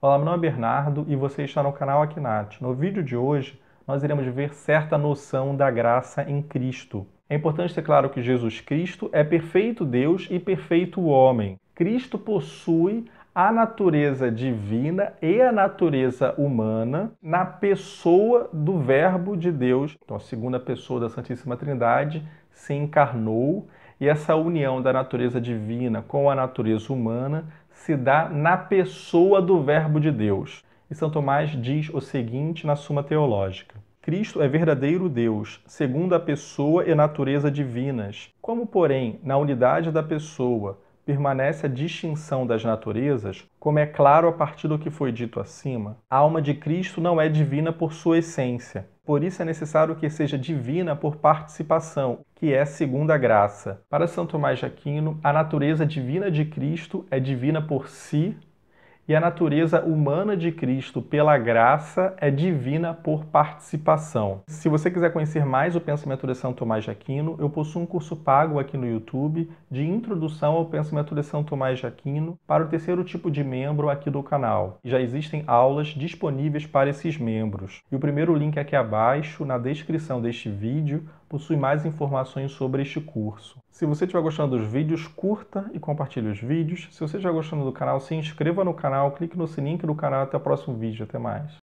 Olá, meu nome é Bernardo e você está no canal Akinati. No vídeo de hoje, nós iremos ver certa noção da graça em Cristo. É importante ter claro que Jesus Cristo é perfeito Deus e perfeito homem. Cristo possui a natureza divina e a natureza humana na pessoa do Verbo de Deus. Então, a segunda pessoa da Santíssima Trindade se encarnou e essa união da natureza divina com a natureza humana se dá na pessoa do Verbo de Deus. E São Tomás diz o seguinte na Suma Teológica: Cristo é verdadeiro Deus, segundo a pessoa e natureza divinas. Como, porém, na unidade da pessoa permanece a distinção das naturezas, como é claro a partir do que foi dito acima, a alma de Cristo não é divina por sua essência, por isso é necessário que seja divina por participação, que é segunda graça. Para São Tomás de Aquino, a natureza divina de Cristo é divina por si e a natureza humana de Cristo pela graça é divina por participação. Se você quiser conhecer mais o pensamento de São Tomás de Aquino, eu possuo um curso pago aqui no YouTube de introdução ao pensamento de São Tomás de Aquino para o terceiro tipo de membro aqui do canal. Já existem aulas disponíveis para esses membros. E o primeiro link aqui abaixo, na descrição deste vídeo, possui mais informações sobre este curso. Se você estiver gostando dos vídeos, curta e compartilhe os vídeos. Se você estiver gostando do canal, se inscreva no canal canal, clique no sininho do canal até o próximo vídeo. Até mais.